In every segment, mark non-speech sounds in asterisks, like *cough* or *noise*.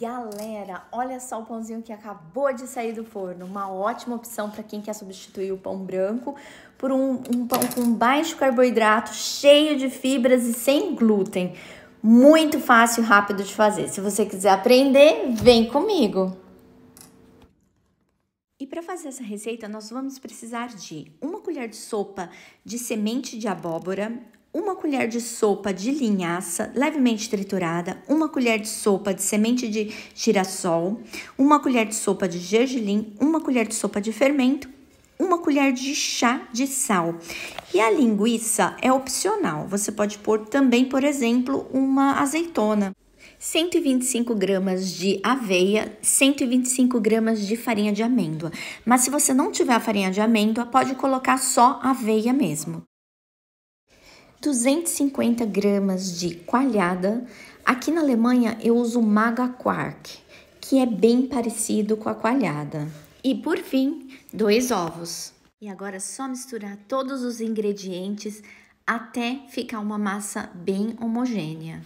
Galera, olha só o pãozinho que acabou de sair do forno. Uma ótima opção para quem quer substituir o pão branco por um, um, pão com baixo carboidrato, cheio de fibras e sem glúten. Muito fácil e rápido de fazer. Se você quiser aprender, vem comigo! E para fazer essa receita, nós vamos precisar de uma colher de sopa de semente de abóbora, uma colher de sopa de linhaça levemente triturada, uma colher de sopa de semente de girassol, uma colher de sopa de gergelim, uma colher de sopa de fermento, uma colher de chá de sal. E a linguiça é opcional. Você pode pôr também, por exemplo, uma azeitona. 125 gramas de aveia, 125 gramas de farinha de amêndoa. Mas se você não tiver a farinha de amêndoa, pode colocar só aveia mesmo. 250 gramas de coalhada. Aqui na Alemanha eu uso maga quark, que é bem parecido com a coalhada. E por fim, dois ovos. E agora é só misturar todos os ingredientes até ficar uma massa bem homogênea.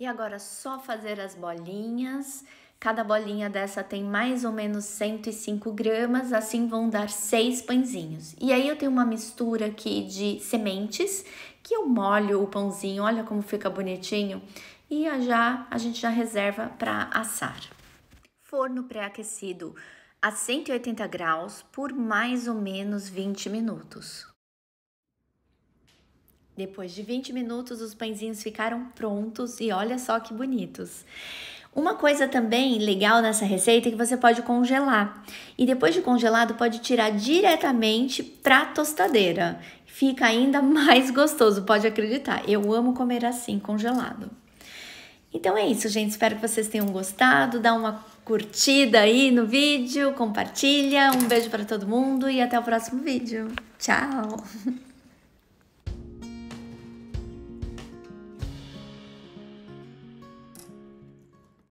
E agora é só fazer as bolinhas Cada bolinha dessa tem mais ou menos 105 gramas, assim vão dar seis pãezinhos. E aí eu tenho uma mistura aqui de sementes, que eu molho o pãozinho, olha como fica bonitinho. E já a gente já reserva para assar. Forno pré-aquecido a 180 graus por mais ou menos 20 minutos. Depois de 20 minutos, os pãezinhos ficaram prontos e olha só que bonitos. Uma coisa também legal nessa receita é que você pode congelar. E depois de congelado, pode tirar diretamente para a tostadeira. Fica ainda *laughs* mais gostoso, pode acreditar. Eu amo comer assim, congelado. Então é isso, gente. Espero que vocês tenham gostado. Dá uma curtida aí no vídeo, compartilha. Um beijo para todo mundo e até o próximo vídeo. Tchau! *laughs*